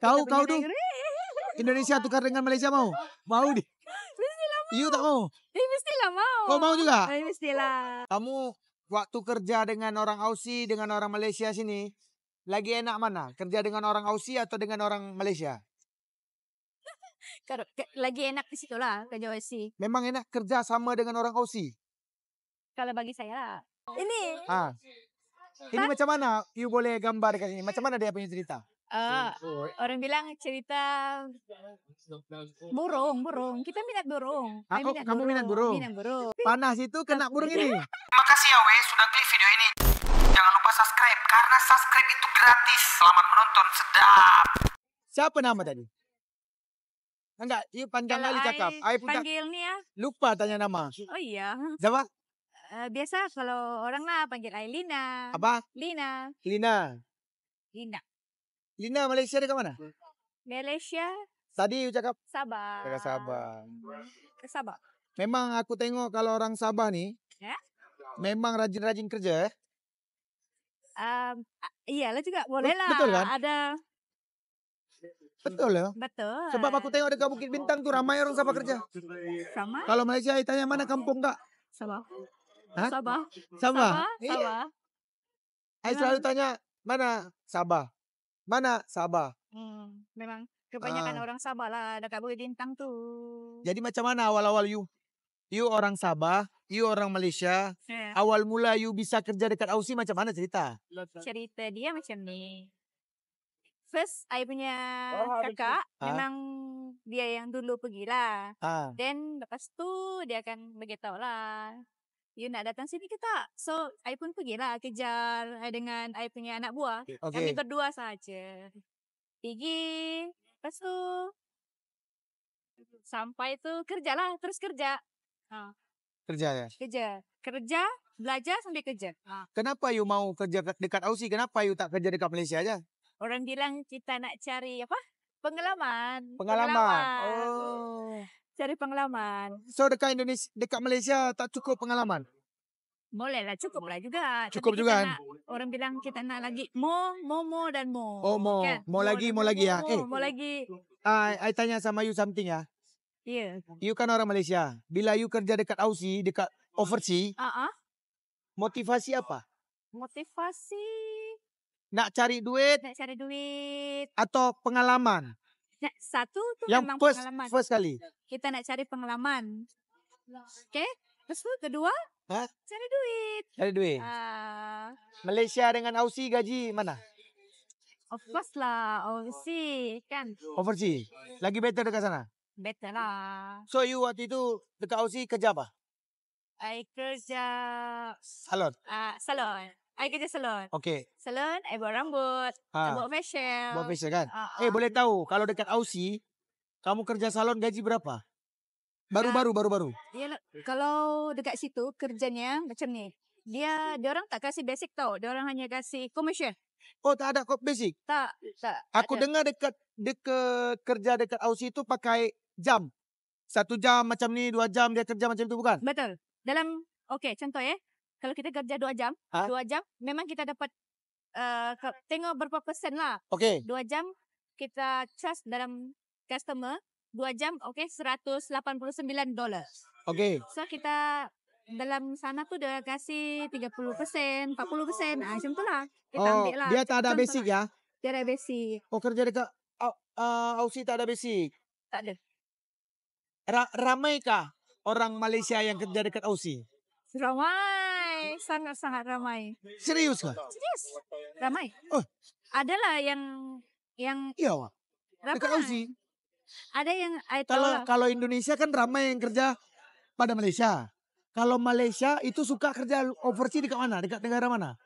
Kau kau tu. Indonesia tukar dengan Malaysia mau? Mau di. Mestilah mau. You tak mau? Eh mestilah mau. Kau mau juga? Eh mestilah. Kamu waktu kerja dengan orang Aussie dengan orang Malaysia sini lagi enak mana? Kerja dengan orang Aussie atau dengan orang Malaysia? lagi enak di situ lah kerja Aussie. Memang enak kerja sama dengan orang Aussie. Kalau bagi saya lah. Ini. Ha. Ini ha? macam mana? You boleh gambar dekat sini. Macam mana dia punya cerita? Uh, orang bilang cerita burung, burung. Kita minat burung. Aku, ah, minat kamu burung. minat burung. Minat burung. Panas itu kena burung ini. kasih ya Wei, sudah klik video ini. Jangan lupa subscribe karena subscribe itu gratis. Selamat menonton sedap. Siapa nama tadi? Enggak, yuk panjang kali cakap. Ayo panggil nih ya. Lupa tanya nama. Oh iya. Siapa? Uh, biasa kalau orang lah panggil Ailina. Apa? Lina. Lina. Lina. Lina, Malaysia dekat mana? Malaysia. Tadi you cakap? Sabah. Dekat Sabah. Ke Sabah. Memang aku tengok kalau orang Sabah ni, ya? memang rajin-rajin kerja eh? Um, iyalah juga, boleh lah. Betul kan? Ada Betul ya? Betul. Sebab aku tengok dekat Bukit Bintang tu ramai orang Sabah kerja. Sama. Kalau Malaysia, saya tanya mana kampung kak? Sabah. Sabah. Sabah. Sabah. Sabah. Eh? Sabah. selalu tanya, mana Sabah? Mana? Sabah. Hmm, memang kebanyakan ah. orang Sabah lah, dekat Bukit Bintang tuh. Jadi macam mana awal-awal you? You orang Sabah, you orang Malaysia. Yeah. Awal mula you bisa kerja dekat Aussie macam mana cerita? Cerita dia macam ni. First, I punya oh, kakak ha? memang dia yang dulu pergilah. Ha. Ah. Then lepas tu dia akan beritahu lah you nak datang sini ke tak? So, I pun pergilah kejar I eh, dengan I punya anak buah. Okay. Kami berdua saja. Pergi. Lepas tu, sampai tu, kerjalah. Terus kerja. Ha. Kerja ya? Kerja. Kerja, belajar sambil kerja. Ha. Kenapa you mau kerja dekat Aussie? Kenapa you tak kerja dekat Malaysia aja? Orang bilang kita nak cari apa? Pengalaman. Pengalaman. Pengalaman. Oh cari pengalaman. So dekat Indonesia, dekat Malaysia tak cukup pengalaman? Boleh lah, cukup lah juga. Cukup juga kan? orang bilang kita nak lagi mo, mo, mo dan mo. Oh mo, kan? mo, lagi, mo lagi ya. Mo, eh. mo lagi. Uh, I tanya sama you something ya. Ya. Yeah. You kan orang Malaysia. Bila you kerja dekat Aussie, dekat overseas, uh ah, -huh. Ah. motivasi apa? Motivasi? Nak cari duit? Nak cari duit. Atau pengalaman? satu tu yang memang first, pengalaman. First kali. Kita nak cari pengalaman. Okay. Lepas tu kedua. Ha? Cari duit. Cari duit. Uh, Malaysia dengan Aussie gaji mana? Of course lah. Aussie kan. Overseas. Lagi better dekat sana? Better lah. So you waktu itu dekat Aussie kerja apa? I kerja... Salon. Uh, salon. I kerja salon. Okay. Salon, I buat rambut. Ha. I buat facial. Buat facial kan? Uh-uh. Eh, ah. boleh tahu kalau dekat Aussie, kamu kerja salon gaji berapa? Baru-baru, uh, baru-baru. Dia, kalau dekat situ, kerjanya macam ni. Dia, dia orang tak kasih basic tau. Dia orang hanya kasih commercial. Oh, tak ada kok basic? Tak, tak. Aku ada. dengar dekat, dekat kerja dekat Aussie itu pakai jam. Satu jam macam ni, dua jam dia kerja macam tu bukan? Betul. Dalam, okay, contoh ya. Eh. Kalau kita kerja dua jam, dua jam memang kita dapat uh, tengok berapa persen lah. Okay. Dua jam kita trust dalam customer dua jam, oke puluh sembilan dolar. Oke. Okay. So kita dalam sana tuh udah kasih tiga puluh persen, empat puluh persen, ah macam lah. Kita oh, ambil lah. Dia tak ada besi basic lah. ya? Dia ada basic. Oh kerja dekat uh, Aussie tak ada basic? Tak ada. Ra ramai kah orang Malaysia yang kerja dekat Aussie? Ramai sangat sangat ramai. Serius kah? Serius. Ramai. Oh. Adalah yang yang Iya, Wak. Dekat Aussie. Ada yang Kalau kalau Indonesia kan ramai yang kerja pada Malaysia. Kalau Malaysia itu suka kerja overseas dekat mana? Dekat negara mana?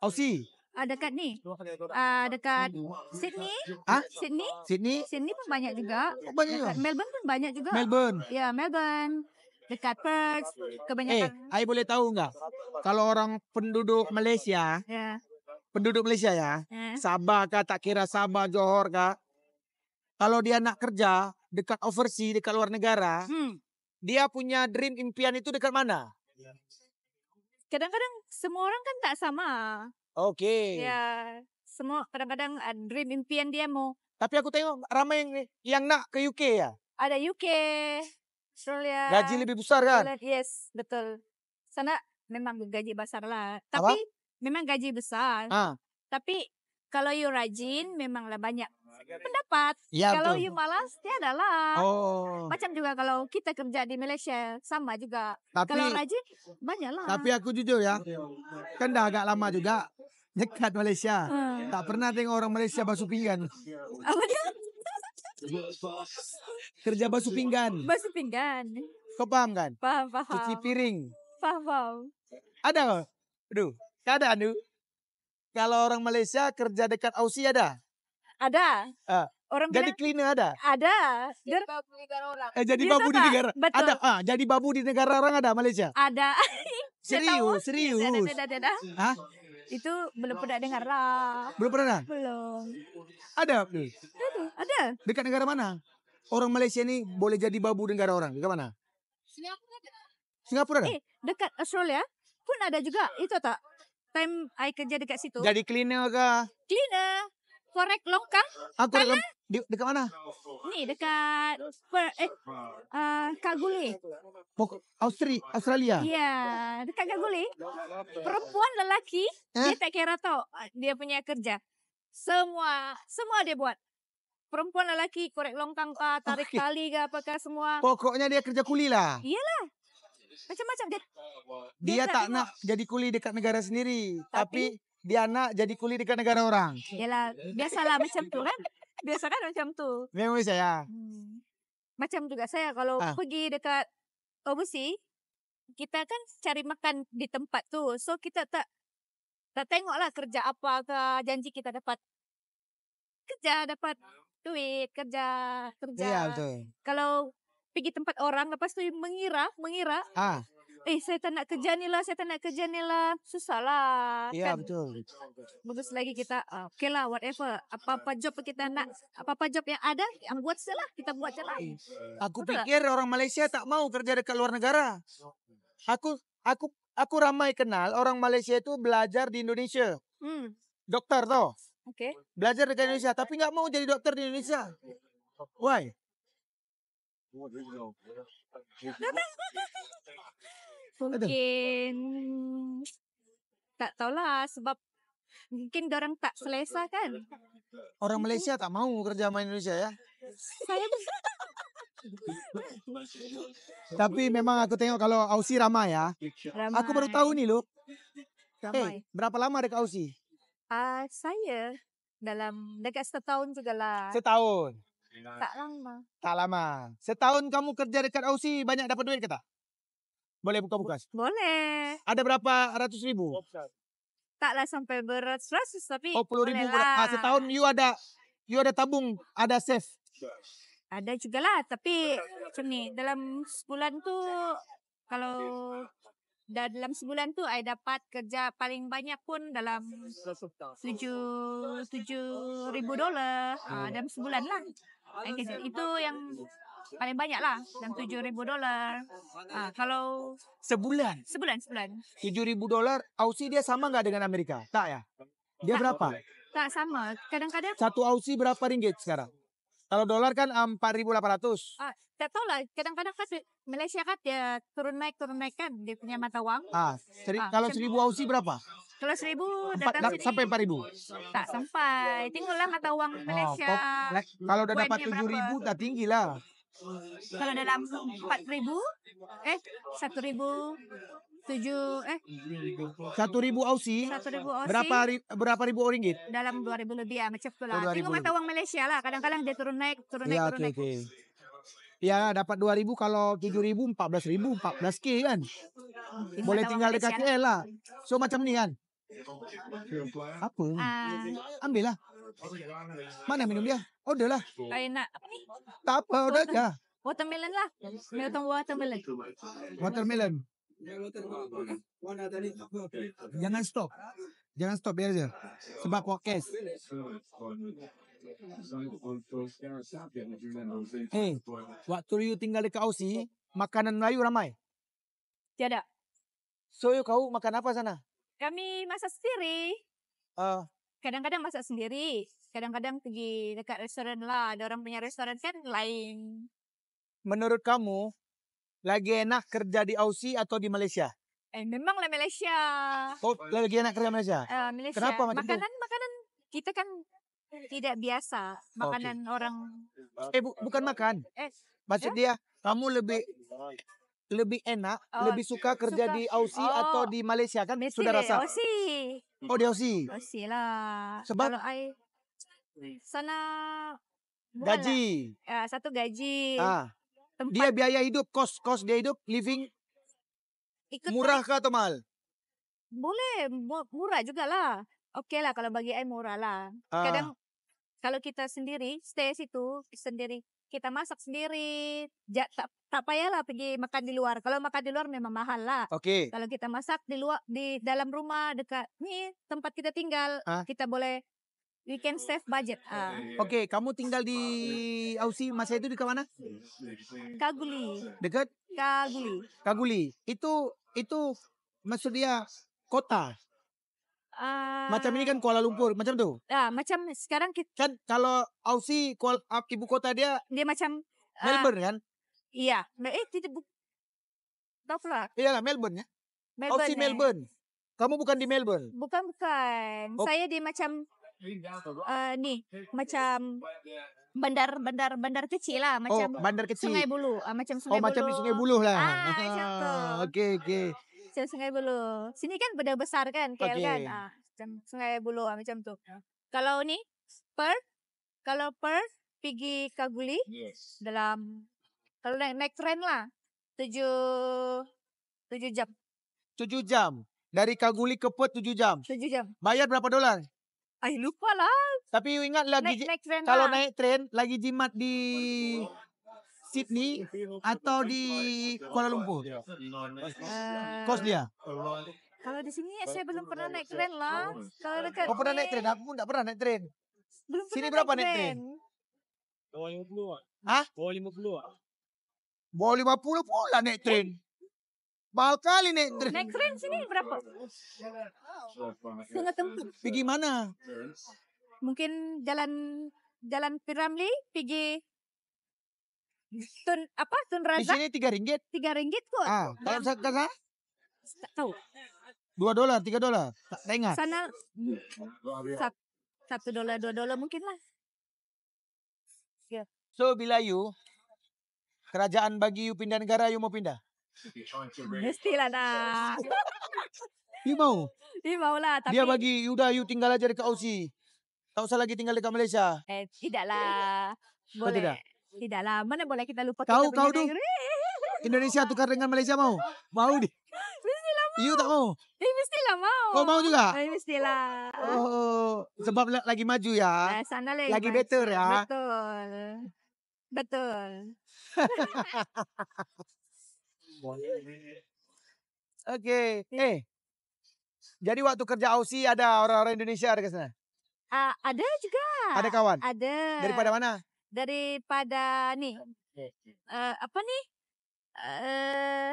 Aussie. Uh, dekat ni. Uh, dekat Sydney. Ah? Sydney. Sydney. Sydney pun banyak juga. Oh, banyak juga. Melbourne pun banyak juga. Melbourne. Ya, Melbourne dekat Perth, kebanyakan. Eh, Ayo boleh tahu enggak Kalau orang penduduk Malaysia, ya. penduduk Malaysia ya, ya. Sabah kah, tak kira Sabah, Johor kah, kalau dia nak kerja dekat overseas, dekat luar negara, hmm. dia punya dream impian itu dekat mana? Kadang-kadang semua orang kan tak sama. Oke. Okay. Ya, semua kadang-kadang ah, dream impian dia mau. Tapi aku tengok ramai yang yang nak ke UK ya. Ada UK, Australia. Ya. Gaji lebih besar kan? Yes, betul. Sana memang gaji besar lah. Tapi Apa? memang gaji besar. Ah. Tapi kalau you rajin memang lah banyak pendapat. Ya, kalau you malas dia adalah. Oh. Macam juga kalau kita kerja di Malaysia sama juga. Tapi, kalau rajin banyaklah. Tapi aku jujur ya. Kan dah agak lama juga dekat Malaysia. Hmm. Tak pernah tengok orang Malaysia basuh pinggan. Apa dia? Kerja basu pinggan. basu pinggan. Kau paham kan? Paham, paham. Cuci piring. Paham, paham. Ada kok? Aduh, ada anu. Kalau orang Malaysia kerja dekat Aussie ada? Ada. Uh, orang jadi bilang, cleaner ada? Ada. Jadi babu di negara orang. Eh, jadi iya, babu di negara. Betul. Ada. Ah, jadi babu di negara orang ada Malaysia? Ada. serius, serius. Iya, ada, ada, ada. Itu belum pernah dengar lah. Belum pernah? Belum. Ada? Ada. ada. Dekat negara mana? Orang Malaysia ni boleh jadi babu negara orang. Dekat mana? Singapura ada. Singapura ada? Eh, dekat Australia pun ada juga. Itu tak? Time I kerja dekat situ. Jadi cleaner ke? Cleaner. korek longkang. Ah, korek longkang. Di, dekat mana? Nih dekat per, eh uh, eh, Kaguli. Pok Austri, Australia. Ya yeah, dekat Kaguli. Perempuan lelaki eh? dia tak kira tau eh, dia punya kerja. Semua semua dia buat. Perempuan lelaki korek longkang kah, oh, tarik okay. Iya. tali ke apakah semua. Pokoknya dia kerja kuli lah. Iyalah. Macam-macam dia, dia, dia tak, tak nak jadi kuli dekat negara sendiri, tapi, tapi anak jadi kuli dekat negara orang. Yalah, biasalah macam tu kan. Biasa kan macam tu. Memang bisa ya. Hmm. Macam juga saya kalau ah. pergi dekat Obusi, kita kan cari makan di tempat tu. So kita tak tak tengok lah kerja apa ke janji kita dapat kerja dapat duit kerja kerja. Iya betul. Kalau pergi tempat orang lepas tu mengira mengira ah. eh saya tak nak kerja ni lah, saya tak nak kerja ni lah. Susah lah. Ya, yeah, kan? betul. Bagus lagi kita, uh, okay lah, whatever. Apa-apa job kita nak, apa-apa job yang ada, yang buat je lah. Kita buat je lah. Eh, aku betul fikir tak? orang Malaysia tak mau kerja dekat luar negara. Aku aku aku ramai kenal orang Malaysia itu belajar di Indonesia. Hmm. Doktor tau. Okay. Belajar di Indonesia, tapi nggak mau jadi doktor di Indonesia. Why? Mungkin Aduh. tak tahulah sebab mungkin orang tak selesa kan. Orang Malaysia tak mau kerja sama Indonesia ya. Saya Tapi memang aku tengok kalau Aussie ramai ya. Ramai. Aku baru tahu ni loh. Ramai. Hey, berapa lama dekat Aussie? Ah, uh, saya dalam dekat setahun juga lah. Setahun. Tak lama. Tak lama. Setahun kamu kerja dekat Aussie banyak dapat duit ke tak? Boleh buka buka? Boleh. Ada berapa ratus ribu? Taklah sampai beratus-ratus tapi Oh puluh ribu lah. setahun you ada you ada tabung, ada save? Ada juga lah tapi ni dalam sebulan tu kalau dan dalam sebulan tu saya dapat kerja paling banyak pun dalam tujuh tujuh ribu dolar ah, dalam sebulan lah. itu yang paling banyak lah dalam tujuh ribu dolar ah, kalau sebulan sebulan sebulan tujuh ribu dolar Aussie dia sama nggak dengan Amerika tak ya dia tak, berapa tak sama kadang-kadang satu Aussie berapa ringgit sekarang kalau dolar kan empat ribu delapan ratus ah, tak tahu lah kadang-kadang kan Malaysia kan dia turun naik turun naik kan dia punya mata uang ah, seri, ah kalau seribu Aussie berapa kalau seribu datang sini. Sampai empat ribu? Tak sampai. Tinggal mata uang ah, Malaysia. Oh, kalau udah dapat tujuh ribu, tak tinggi kalau dalam empat ribu eh satu ribu eh satu ribu Aussie berapa ri, berapa ribu ringgit dalam dua ribu lebih ya macam tu lah tengok mata uang Malaysia lah kadang-kadang dia turun naik turun ya, naik ya, turun okay, naik okay. Ya dapat 2000 kalau 7000 14000 14k kan. Tinggal Boleh tinggal dekat KL lah. So macam ni kan. Ah. Apa? Uh, Ambil lah. Oh, iya. Mana minum dia? Oh, udah lah. Kayak nak apa nih? Tak apa, udah aja. Watermelon lah. Milton watermelon. Watermelon. Jangan stop. Jangan stop biar aja. Sebab podcast. Hey, waktu you tinggal dekat Aussie, makanan Melayu ramai? Tiada. So you kau makan apa sana? Kami masak sendiri. Uh, eh, kadang-kadang masak sendiri kadang-kadang pergi dekat restoran lah ada orang punya restoran kan lain menurut kamu lagi enak kerja di Aussie atau di Malaysia eh memang lah Malaysia oh lagi enak kerja Malaysia uh, Malaysia kenapa macam makanan itu? makanan kita kan tidak biasa makanan okay. orang eh bu bukan makan eh maksud yeah? dia kamu lebih lebih enak oh, lebih suka kerja suka. di Aussie oh, atau di Malaysia kan sudah rasa Aussie Oh DLC. DLC lah. Sebab kalau I sana gaji. Lah. Uh, satu gaji. Ah. Tempat. Dia biaya hidup, kos kos dia hidup, living Ikut murah ke atau mahal? Boleh, murah lah. Okey lah kalau bagi I murah lah. Ah. Kadang kalau kita sendiri stay situ sendiri kita masak sendiri. Ja, tak, tak payahlah pergi makan di luar. Kalau makan di luar memang mahal lah. Oke. Okay. Kalau kita masak di luar di dalam rumah dekat nih tempat kita tinggal, kita boleh we can save budget. Ah. Iya, iya. Oke, kamu tinggal di Ausi masa itu di mana? Kaguli. Dekat? Kaguli. Kaguli. Itu itu maksud dia kota. Uh, macam ini kan Kuala Lumpur, macam tuh. Ya, macam sekarang kita kan kalau Aussie Kuala, ibu kota dia dia macam uh, Melbourne kan? Iya, eh tidak bu lah Iya lah Melbourne ya. Melbourne. Aussie eh. Melbourne. Kamu bukan di Melbourne? Bukan bukan. Oh. Saya di macam uh, nih macam bandar bandar bandar kecil lah oh, macam oh, bandar kecil. Sungai Bulu, uh, macam oh, Sungai oh, Bulu. macam di Sungai buluh lah. Ah, ah Oke, oke. Okay, okay. Macam Sungai Buloh. Sini kan benda besar kan KL okay. kan. Ah, macam Sungai Buloh ah, macam tu. Ha? Kalau ni Perth. Kalau Perth pergi Kaguli. Yes. Dalam kalau naik, naik train lah. Tujuh, tujuh jam. Tujuh jam. Dari Kaguli ke Perth tujuh jam. Tujuh jam. Bayar berapa dolar? Ay, lupa lah. Tapi you ingat lagi. Naik, naik train kalau lah. naik tren lagi jimat di... Sydney atau di Kuala Lumpur? Uh, kos dia. Kalau di sini eh, saya belum pernah naik tren lah. Kalau dekat Oh, pernah naik tren? Aku pun tak pernah naik tren. Belum sini berapa naik tren? Bawah lima puluh lah. Ha? Bawah lima puluh lah. pula lah naik tren. Mahal kali naik tren. Naik tren sini berapa? Setengah tempat. Pergi mana? Mungkin jalan jalan Piramli pergi Tun apa tun razak? Di sini tiga ringgit. Tiga ringgit kok. Ah, kalau saya ke sana? Tahu. Dua dolar, tiga dolar. Tengah. Sana hmm, satu dolar, dua dolar mungkin lah. Yeah. So bila you kerajaan bagi you pindah negara, you mau pindah? Mestilah dah. you mau? You mau lah. Tapi... Dia bagi, you udah you tinggal aja dekat Aussie. Tak usah lagi tinggal dekat Malaysia. Eh, tidaklah. Boleh. Oh, tidak? Tidaklah, mana boleh kita lupa kau, kita kau tuh. Indonesia tukar dengan Malaysia mau? Mau deh. Mestilah mau. You tak mau? Eh, lah mau. kau mau juga? Eh, lah Oh, sebab lagi maju ya. Nah, sana lagi, lagi maju. better ya. Betul. Betul. Oke. Okay. Iya. Eh. Jadi waktu kerja Aussie ada orang-orang Indonesia ada ke sana? Uh, ada juga. Ada kawan? Ada. Daripada mana? daripada nih eh, uh, apa nih uh,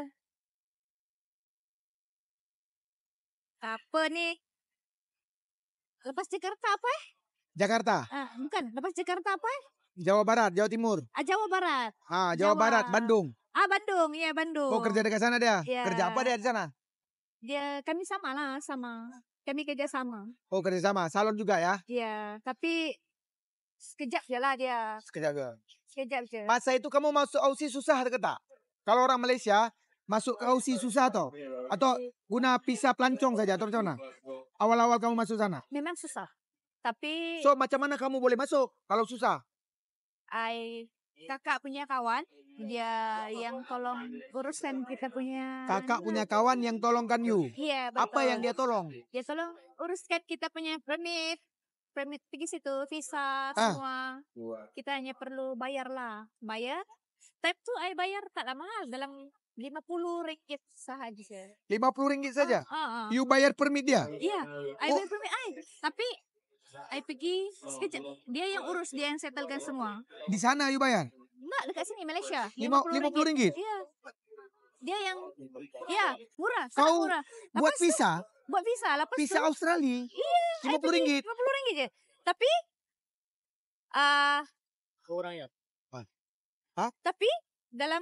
apa nih lepas Jakarta apa eh Jakarta ah, bukan lepas Jakarta apa eh Jawa Barat Jawa Timur ah Jawa Barat ah Jawa, Jawa Barat Bandung ah Bandung iya Bandung kok kerja dekat sana dia yeah. kerja apa dia di sana dia kami sama lah sama kami kerja sama oh kerja sama salon juga ya iya tapi Sekejap je lah dia. Sekejap je. Sekejap je. Masa itu kamu masuk Aussie susah ke tak? Kalau orang Malaysia masuk ke Aussie susah atau atau guna pisah pelancong saja atau macam mana? Awal-awal kamu masuk sana? Memang susah. Tapi So macam mana kamu boleh masuk kalau susah? I kakak punya kawan dia yang tolong urusan kita punya kakak punya kawan yang tolongkan you iya apa yang dia tolong dia tolong uruskan kita punya permit permit pergi situ, visa ah. semua. Ah. Kita hanya perlu bayar lah. Bayar. Type tu I bayar tak lah mahal dalam 50 ringgit sahaja. 50 ringgit saja? Ah, ah, ah. You bayar permit dia? Iya, yeah, I oh. bayar permit I. Tapi I pergi sekejap. Dia yang urus, dia yang settlekan semua. Di sana you bayar? Enggak, dekat sini Malaysia. 50, 50 ringgit? Iya. Dia yang iya murah, sangat Kau murah. Lepas buat visa? Tu, buat visa lah, visa Australia iya eh, lima puluh ringgit lima puluh ringgit je. Ya. tapi ah uh, orang ya Hah? tapi dalam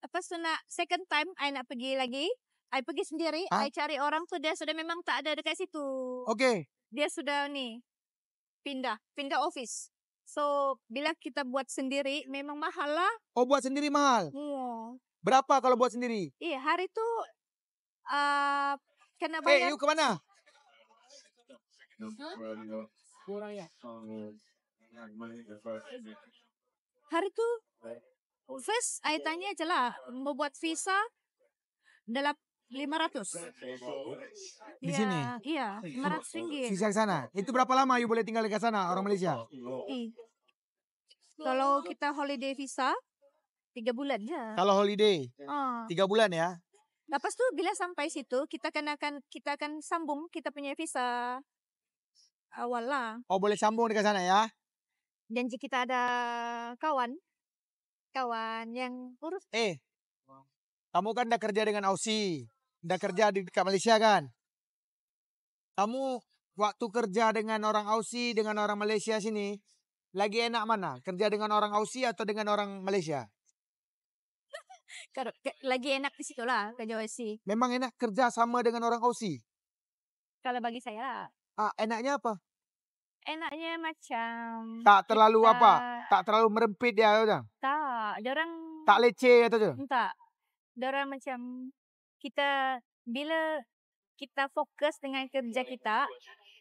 apa nak, second time saya nak pergi lagi saya pergi sendiri saya cari orang tuh dia sudah memang tak ada dekat situ oke dia sudah nih pindah pindah office so bila kita buat sendiri memang mahal lah oh buat sendiri mahal iya. berapa kalau buat sendiri iya hari tu. uh, Kena eh, bayar. Hey, you ke mana? Kurang ya. Hari tu, first saya tanya je lah mau buat visa dalam 500. Di ya, sini? Iya, 500 ringgit. Visa ke sana. Itu berapa lama you boleh tinggal di sana orang Malaysia? Eh. Kalau kita holiday visa, tiga bulan ya. Kalau holiday, ah. tiga bulan ya. Lepas tuh bila sampai situ kita akan akan kita akan sambung kita punya visa awal ah, lah. Oh boleh sambung ke sana ya? Janji kita ada kawan kawan yang urus. Eh, kamu kan udah kerja dengan Aussie, udah kerja di dekat Malaysia kan? Kamu waktu kerja dengan orang Aussie dengan orang Malaysia sini, lagi enak mana? Kerja dengan orang Aussie atau dengan orang Malaysia? Kalau lagi enak di situ lah kerja OC. Memang enak kerja sama dengan orang OC. Kalau bagi saya lah. Ah, enaknya apa? Enaknya macam tak terlalu kita... apa? Tak terlalu merempit dia atau tak? orang tak leceh atau tu? Tak. orang macam kita bila kita fokus dengan kerja kita,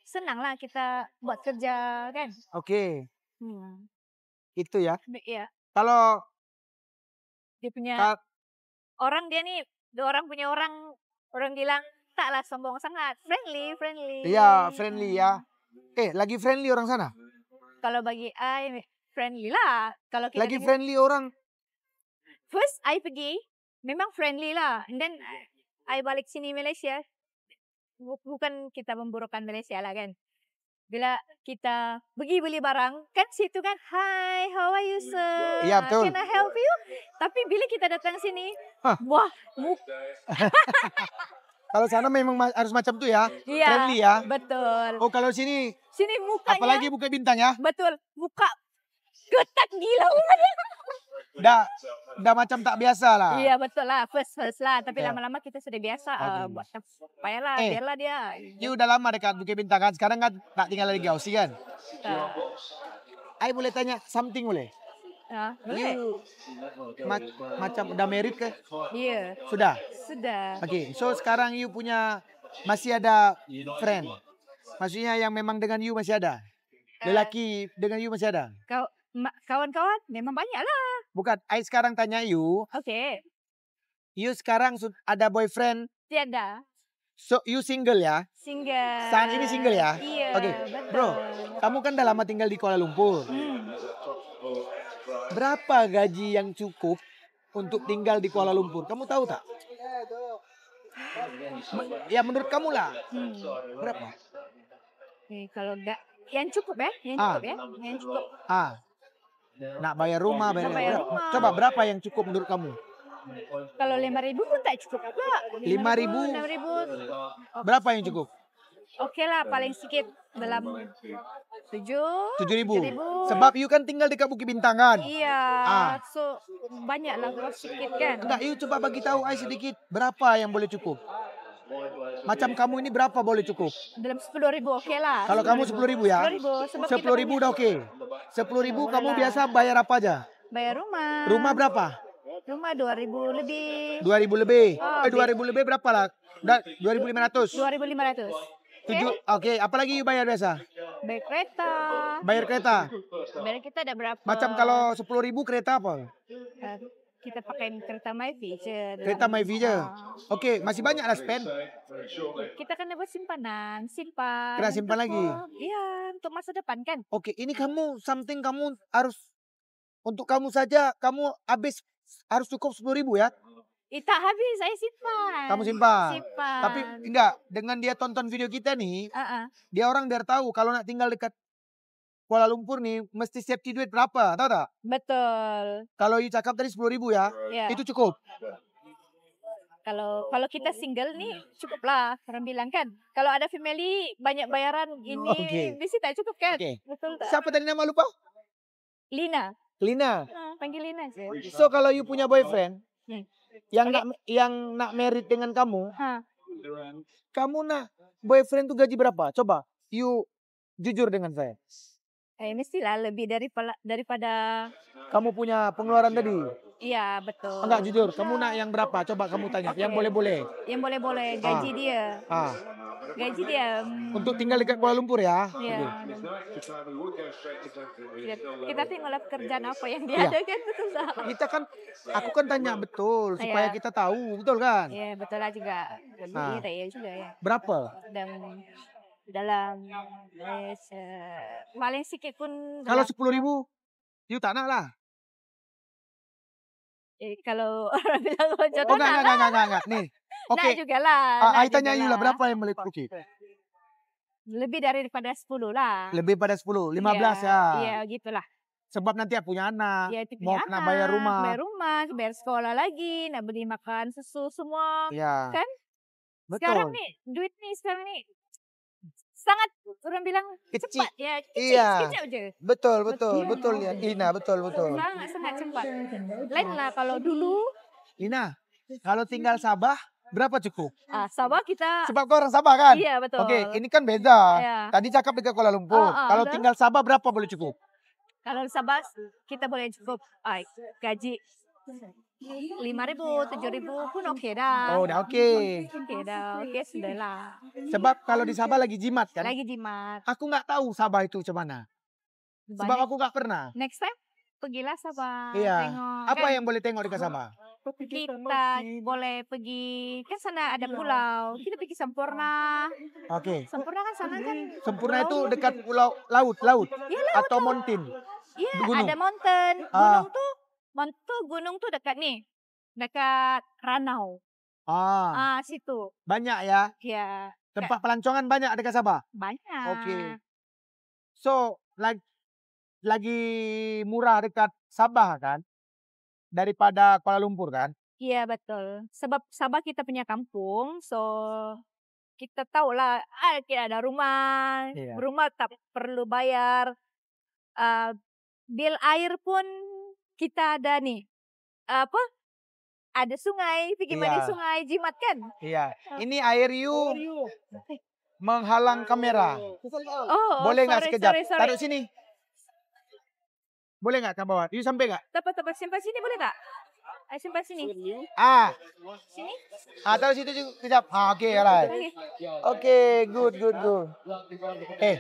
senanglah kita buat kerja kan? Okey. Hmm. Itu ya. Ya. Kalau dia punya orang dia nih dua orang punya orang orang bilang taklah sombong sangat friendly friendly iya friendly ya hmm. eh lagi friendly orang sana kalau bagi ah, I friendly lah kalau kita lagi dengar, friendly orang first I pergi memang friendly lah and then I balik sini Malaysia bukan kita memburukkan Malaysia lah kan bila kita pergi beli barang, kan situ kan, hi, how are you sir? Iya betul. Can I help you? Tapi bila kita datang sini, huh. wah, Kalau sana memang harus macam tuh ya, iya, friendly ya. Betul. Oh kalau sini? Sini mukanya. Apalagi buka bintang ya? Betul, muka getak gila umatnya. dah macam tak biasa lah. Ya, betul lah. First, first lah. Tapi yeah. lama-lama kita sudah biasa. Uh, buat payahlah, eh, biarlah dia. You dah lama dekat Bukit Bintang kan? Sekarang kan tak tinggal lagi di sih kan? Tak. I boleh tanya something boleh? Ha, boleh. ma- macam dah married ke? Ya. Yeah. Sudah? Sudah. Okay, so sekarang you punya masih ada friend? Maksudnya yang memang dengan you masih ada? Eh. Lelaki uh, dengan you masih ada? Kau, kawan-kawan memang banyak lah. Bukan, I sekarang tanya you. Oke. Okay. You sekarang ada boyfriend? Tiada. So you single ya? Single. Saat ini single ya? Iya. Oke, okay. bro, kamu kan udah lama tinggal di Kuala Lumpur. Hmm. Berapa gaji yang cukup untuk tinggal di Kuala Lumpur? Kamu tahu tak? Ya menurut kamu lah. Hmm. Berapa? Oke, kalau enggak yang cukup ya, yang ah. cukup ya, yang cukup. Ah. nak bayar rumah, bayar, bayar rumah. Coba berapa yang cukup menurut kamu? Kalau lima ribu pun tak cukup apa? Lima ribu. Enam ribu. Berapa yang cukup? Okey lah, paling sedikit dalam tujuh. Tujuh ribu. Sebab you kan tinggal di kabuki Bintangan. Iya. Ah. So banyak lah sedikit kan. Enggak, you coba bagi tahu I sedikit berapa yang boleh cukup. Macam kamu ini berapa boleh cukup? Dalam sepuluh ribu oke lah. Kalau kamu sepuluh ribu ya? Sepuluh ribu udah oke. Sepuluh ribu kamu biasa bayar apa aja? Bayar rumah. Rumah berapa? Rumah dua ribu lebih. Dua ribu lebih. Oh, eh dua ribu lebih berapa lah? Dua ribu lima ratus. Dua ribu lima ratus. Tujuh. Oke. Apalagi bayar biasa? Bayar kereta. Bayar kereta. Bayar kereta ada berapa? Macam kalau sepuluh ribu kereta apa? Uh, kita pakai kereta my je. Kereta my oh. oke Okey, masih banyak lah spend. Kita kan buat simpanan, simpan. Kena simpan lagi. Ya, untuk masa depan kan. Okey, ini kamu something kamu harus untuk kamu saja kamu habis harus cukup sepuluh ribu ya. Eh, tak habis, saya simpan. Kamu simpan. Simpan. Tapi enggak, dengan dia tonton video kita nih, uh-uh. dia orang biar tahu kalau nak tinggal dekat Kuala Lumpur nih mesti safety duit berapa, tahu tak? Betul. Kalau you cakap tadi sepuluh ribu ya, yeah. itu cukup. Kalau kalau kita single nih cukup lah orang bilang kan. Kalau ada family banyak bayaran ini okay. bisa tak cukup kan? Okay. Betul tak? Siapa tadi nama lupa? Lina. Lina. Uh, panggil Lina aja. So kalau you punya boyfriend hmm. yang okay. nak yang nak married dengan kamu, ha. kamu nak boyfriend tuh gaji berapa? Coba you jujur dengan saya eh mesti lah lebih dari daripada kamu punya pengeluaran tadi. Iya betul. Enggak jujur, kamu nak yang berapa? Coba kamu tanya. Okay. Yang boleh-boleh. Yang boleh-boleh ah. gaji ah. dia. Ah. Gaji dia. Hmm. Untuk tinggal dekat Kuala Lumpur ya. Iya. Kita tinggal kerjaan apa yang dia ya. ada kan betul tak? Kita kan, aku kan tanya betul iya. supaya kita tahu betul kan? Iya betul lah juga. Lebih nah. juga ya. Berapa? Dan dalam les paling sedikit pun kalau sepuluh ribu yuk tanah lah eh, kalau orang bilang loncat oh, enggak, enggak, enggak, enggak, enggak. Nih. Oke. Okay. juga lah. Uh, nah, tanya lah berapa yang beli cookie? Lebih daripada sepuluh lah. Lebih pada sepuluh, lima iya, belas ya. Iya, ya, gitulah. Sebab nanti aku punya anak, ya, mau anak, bayar rumah. Bayar rumah, bayar sekolah lagi, nak beli makan, susu, semua. Ya. Kan? Betul. Sekarang nih, duit nih sekarang nih sangat orang bilang kecil. cepat ya kecil, iya. kecil aja. Betul betul betul, iya, betul iya. ya Ina betul betul. Sangat sangat cepat. Lain lah kalau dulu. Ina kalau tinggal Sabah berapa cukup? Ah, Sabah kita. Sebab kau orang Sabah kan? Iya betul. Oke ini kan beda. Iya. Tadi cakap dekat Kuala Lumpur. Ah, ah, kalau betul. tinggal Sabah berapa boleh cukup? Kalau Sabah kita boleh cukup ah, gaji lima ribu tujuh ribu pun oke okay dah oh udah oke oke dah oke sudah lah sebab kalau di Sabah lagi jimat kan lagi jimat aku nggak tahu Sabah itu cemana sebab Banyak. aku nggak pernah next time pergilah Sabah iya tengok. apa kan? yang boleh tengok di Sabah kita boleh pergi kan sana ada pulau kita pergi sempurna oke okay. sempurna kan sana kan sempurna itu dekat pulau laut laut, ya, laut atau mountain iya ada mountain ah. gunung ah. tuh Mantu gunung tu dekat nih. Dekat Ranau. Ah. Ah, situ. Banyak ya? Iya. Tempat pelancongan banyak dekat Sabah? Banyak. Oke. So, lagi, lagi murah dekat Sabah kan? Daripada Kuala Lumpur kan? Iya, betul. Sebab Sabah kita punya kampung, so kita tahu lah, ah, kita ada rumah, iya. rumah tak perlu bayar. Uh, ah, bill air pun kita ada nih apa ada sungai, bagaimana iya. sungai Jimat kan? Iya. Ini air you menghalang kamera. Oh. Oh, oh, Boleh nggak sekejap? Sorry, sorry. Taruh sini. Boleh nggak kamu bawa? You sampai nggak? Tepat tepat simpan sini boleh nggak? Ah, simpan sini. Ah. Sini? Ah, taruh situ juga kejap. Ah, oke, okay, alright. Oke, okay. good, good, good. Eh, hey,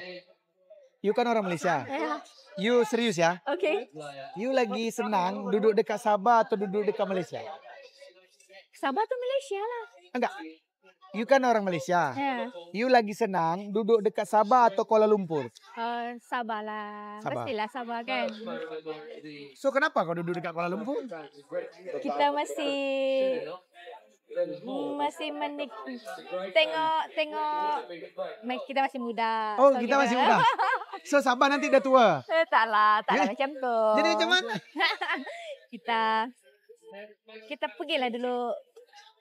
you kan orang Malaysia. Iya. You serius ya? Okay. You lagi senang duduk dekat Sabah atau duduk dekat Malaysia? Sabah atau Malaysia lah. Enggak. You kan orang Malaysia. Yeah. You lagi senang duduk dekat Sabah atau Kuala Lumpur? Uh, Sabah lah. Sabah. Pastilah Sabah kan. So kenapa kau duduk dekat Kuala Lumpur? Kita masih masih menik tengok tengok kita masih muda oh kita ya. masih muda so sabar nanti udah tua eh, tak lah tak lah eh, macam tu jadi macam mana kita kita pergilah dulu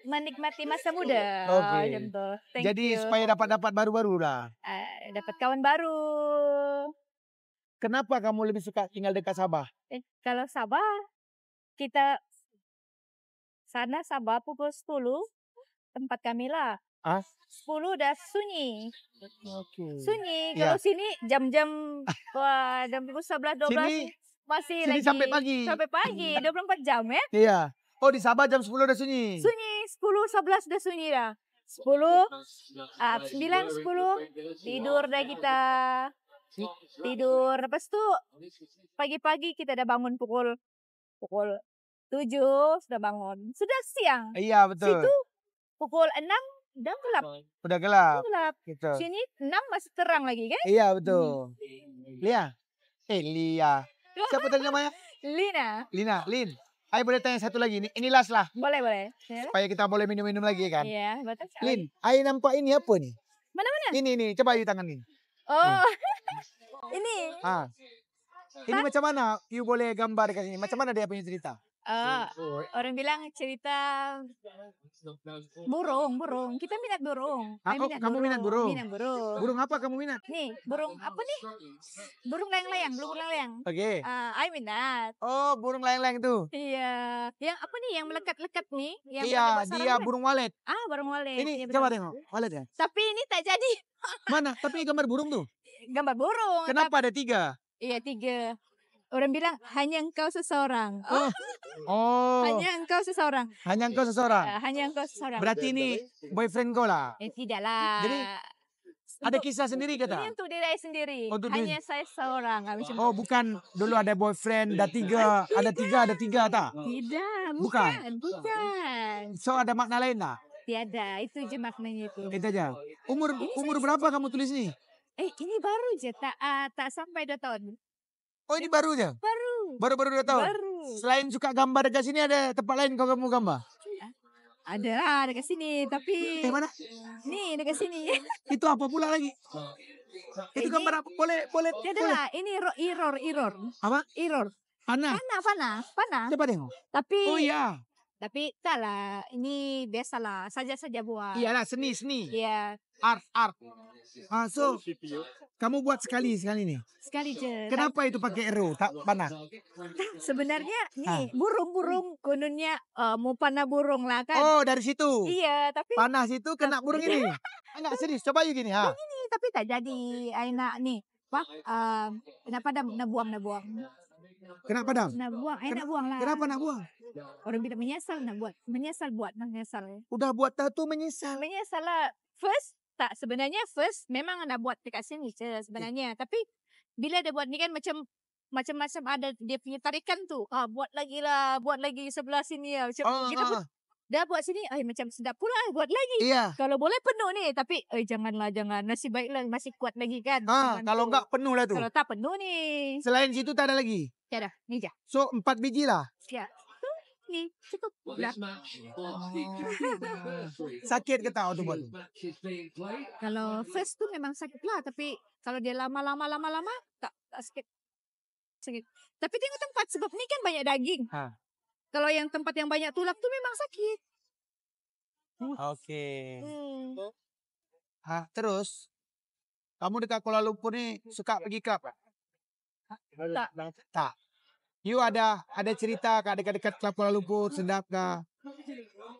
menikmati masa muda okay. macam tu Thank jadi you. supaya dapat dapat baru-baru lah uh, dapat kawan baru kenapa kamu lebih suka tinggal dekat Sabah eh, kalau Sabah kita Sana sabar pukul 10 tempat kami lah. Ah? 10 dah sunyi. Okay. Sunyi. Iya. Kalau yeah. sini jam-jam wah jam pukul 11 12 sini, masih sini lagi sampai pagi. Sampai pagi 24 jam ya. Iya. Oh di Sabah jam 10 dah sunyi. Sunyi 10 11 dah sunyi dah. 10 ah, 9 10 tidur dah kita. Tidur. Lepas tu pagi-pagi kita dah bangun pukul pukul Tujuh sudah bangun. Sudah siang. Iya betul. Situ pukul enam udah gelap. Udah gelap. Gelap. Gitu. Sini enam masih terang lagi kan? Iya betul. Hmm. Lia. Eh Lia. Siapa tadi namanya? Lina. Lina. Lin. Ayo boleh tanya satu lagi ini. Ini last lah. Boleh boleh. Supaya kita boleh minum-minum lagi kan? Iya betul. Lin. Ayo nampak ini apa nih? Mana mana? Ini ini. Coba ayo tangan ini. Oh. ini. Ah. Ini Hah? macam mana? You boleh gambarkan ini. Macam mana dia punya cerita? Uh, orang bilang cerita burung, burung. Kita minat burung. Aku, ah, minat kamu burung. minat burung. Minat burung. Burung apa kamu minat? Nih, burung apa nih? Burung layang-layang, burung layang-layang. Oke. Okay. Uh, eh, I minat. Oh, burung layang-layang itu. Iya. Yang apa nih yang melekat-lekat nih? Yang iya, dia kan? burung walet. Ah, burung walet. Ini ya, coba tengok, walet ya. Tapi ini tak jadi. Mana? Tapi gambar burung tuh. Gambar burung. Kenapa tapi... ada tiga? Iya, tiga. Orang bilang hanya engkau seseorang. Oh. oh. Hanya engkau seseorang. Hanya engkau seseorang. Uh, hanya engkau seseorang. Berarti ini boyfriend kau lah. Eh tidaklah. Jadi ada kisah sendiri kata? Ini untuk diri sendiri. Oh, hanya diri. saya seorang. Oh, oh bukan dulu ada boyfriend, ada tiga, ada tiga, ada tiga tak? Tidak, bukan. Bukan. So ada makna lain tak? Tiada, itu je maknanya itu. Itu aja. Oh, umur umur berapa kamu tulis ni? Eh ini baru je tak uh, tak sampai dua tahun. Oh ini barunya? Baru. Baru-baru dua tahun? Baru. Selain suka gambar dekat sini ada tempat lain kau kamu gambar? Eh, ada lah dekat sini tapi. Yang mana? Nih dekat sini. Itu apa pula lagi? Itu gambar apa? Boleh boleh. Tidak ya ini error error error. Apa? Error. Panah. Panah panah panah. Coba tengok. Tapi. Oh iya. Tapi salah, ini biasa lah, saja-saja buat. Iyalah seni seni. Iya. Art art. Ah, so kamu buat sekali sekali nih. Sekali je. Kenapa itu pakai ero tak panah? Sebenarnya nih ah. burung-burung kononnya uh, mau panah burung lah kan. Oh dari situ. Iya tapi. Panah situ kena burung ini. Enggak serius coba yuk gini ha. ini tapi tak jadi Aina nih. Pak, uh, eh, kenapa dah nak buang nak buang? Kenapa padam? Nak buang. Eh, Kena, nak buang lah. Kenapa nak buang? Orang bila menyesal nak buat. Menyesal buat. Nak lah, menyesal. Udah buat tak tu menyesal. Menyesal lah. First, tak. Sebenarnya first memang nak buat dekat sini je sebenarnya. Eh. Tapi bila dia buat ni kan macam macam-macam ada dia punya tarikan tu. Ah, buat lagi lah. Buat lagi sebelah sini lah. Macam ah, kita ah. pun Dah buat sini, eh macam sedap pula eh, buat lagi. Iya. Kalau boleh penuh ni, tapi eh janganlah jangan. Nasib baiklah masih kuat lagi kan. Ha, kalau enggak penuh lah tu. Kalau tak penuh ni. Selain situ tak ada lagi. Ya dah, ini aja. So, empat biji lah? Ya. Nih, cukup. lah Oh. sakit ke tak tuh Kalau first tuh memang sakit lah, tapi kalau dia lama-lama lama-lama tak, tak sakit. Sakit. Tapi tengok tempat sebab ini kan banyak daging. Ha. Kalau yang tempat yang banyak tulang tuh memang sakit. Oke. Hmm. Ha, terus kamu dekat Kuala Lumpur ni suka pergi ke tak? Tak. Tak. You ada ada cerita kak dekat-dekat Kelab Kuala Lumpur sedap kak?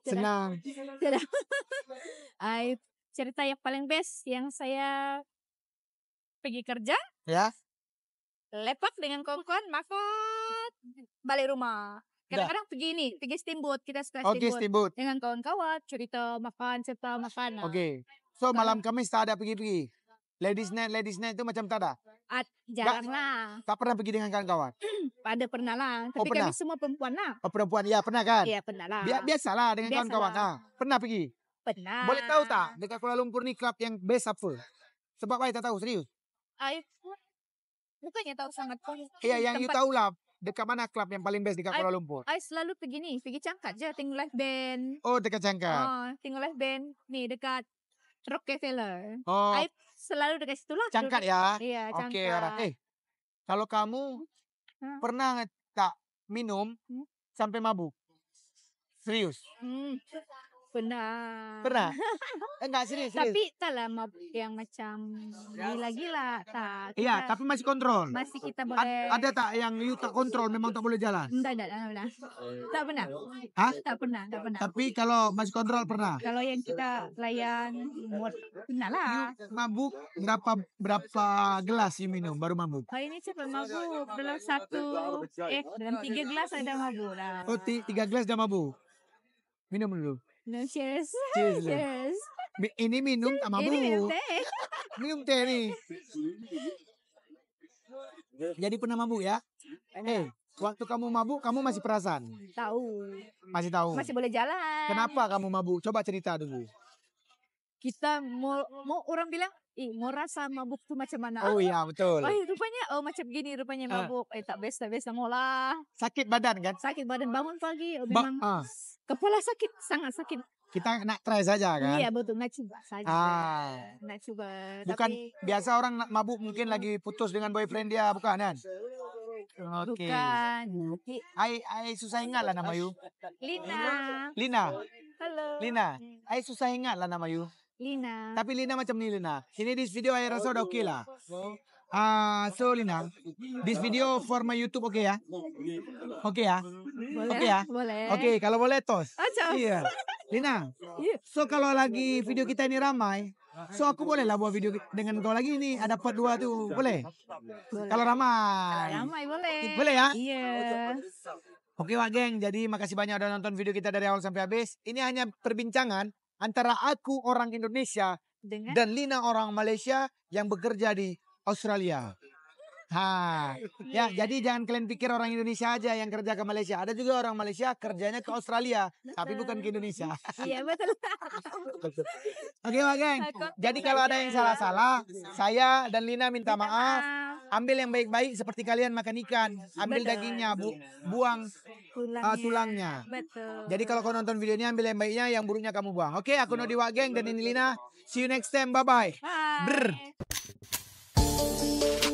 Senang. Sedap. Ah, I cerita yang paling best yang saya pergi kerja. Ya. Lepak dengan kongkon, makut balik rumah. Kadang-kadang pergi ini, pergi steamboat kita suka steamboat, okay, steamboat. dengan kawan-kawan cerita makan cerita, makanan. Oke. Okay. So malam Kamis tak ada pergi-pergi. Ladies night, ladies night itu macam tak ada? At, jarang lah. Tak pernah pergi dengan kawan-kawan? Ada pernah lah. Oh, Tapi oh, pernah? kami semua perempuan lah. Oh, perempuan, ya pernah kan? Ya pernah lah. biasalah dengan kawan-kawan. Nah, pernah pergi? Pernah. Boleh tahu tak dekat Kuala Lumpur ni klub yang best apa? Sebab saya tak tahu serius. Ayo, bukannya tahu sangat pun. Iya, yang tempat... you tahu lah dekat mana klub yang paling best dekat Kuala Lumpur? I, I selalu pergi ni, pergi Cangkat je, tengok live band. Oh, dekat Cangkat. Oh, ah, tengok live band ni dekat Rockefeller. Oh. I selalu situ lah, Cangkat ya. Iya, cangkat. Oke, okay, Eh, kalau kamu hmm. hmm. pernah tak minum hmm? sampai mabuk? Serius? Hmm. Pernah. Pernah. Enggak serius, serius. Tapi tak lah yang macam gila-gila ya, tak. iya, tapi masih kontrol. Masih kita boleh. ada tak yang you tak kontrol memang tak boleh jalan? Tidak, tidak, tidak pernah. Tak pernah. Hah? Tak pernah, tak pernah. Tapi kalau masih kontrol pernah. Kalau yang kita layan buat pernah lah. You mabuk berapa berapa gelas you minum baru mabuk? Hari ini cepat mabuk dalam satu eh dalam tiga gelas ada mabuk lah. Oh, tiga gelas dah mabuk. Minum dulu. No, cheers. Cheers. cheers. Mi- ini minum sama Ini minum teh. Minum teh nih. Jadi pernah mabuk ya? Eh, waktu kamu mabuk kamu masih perasaan? Tahu. Masih tahu. Masih boleh jalan. Kenapa kamu mabuk? Coba cerita dulu. Kita mau mau orang bilang Eh, ngerasa mabuk tu macam mana? Oh, ya, betul. Oh, rupanya, oh, macam begini rupanya mabuk. Eh, tak best, tak best. Ngolah. Sakit badan, kan? Sakit badan. Bangun pagi. Oh, memang ba- uh. kepala sakit. Sangat sakit. Kita nak try saja kan? Iya betul, nak cuba saja. Ah. Nak cuba. Bukan tapi... biasa orang nak mabuk mungkin lagi putus dengan boyfriend dia, bukan kan? Okay. Bukan. Ai, ai susah ingat lah nama you. Lina. Lina. Hello. Lina, hmm. ai susah ingat lah nama you. Lina. Tapi Lina macam ni Lina. Ini this video I rasa dah okay lah. Oh, iya. Ah, uh, so Lina, this video for my YouTube okay ya? Okay ya? Boleh. Okay ya? Boleh. Okay, kalau boleh tos. Acap. Oh, iya. Yeah. Lina, iya. so kalau lagi video kita ini ramai, so aku boleh lah buat video dengan kau lagi ini ada part dua tuh, boleh? boleh. Kalau ramai. Ramai boleh. Boleh ya? Iya. Yeah. Oke okay, wah Geng, jadi makasih banyak udah nonton video kita dari awal sampai habis. Ini hanya perbincangan, antara aku orang Indonesia Dengan? dan Lina orang Malaysia yang bekerja di Australia. Ha, iya, ya iya, jadi iya. jangan kalian pikir orang Indonesia aja yang kerja ke Malaysia. Ada juga orang Malaysia kerjanya ke Australia, tapi bukan ke Indonesia. Iya betul. Oke, okay, Jadi kalau ada yang salah-salah, saya dan Lina minta maaf ambil yang baik-baik seperti kalian makan ikan, ambil Betul. dagingnya, bu iya. buang eh, tulangnya. Uh, tulangnya. Betul. Jadi kalau kau nonton videonya ambil yang baiknya, yang buruknya kamu buang. Oke, okay, aku Nodi Geng dan ini Lina. See you next time. Bye-bye. Bye.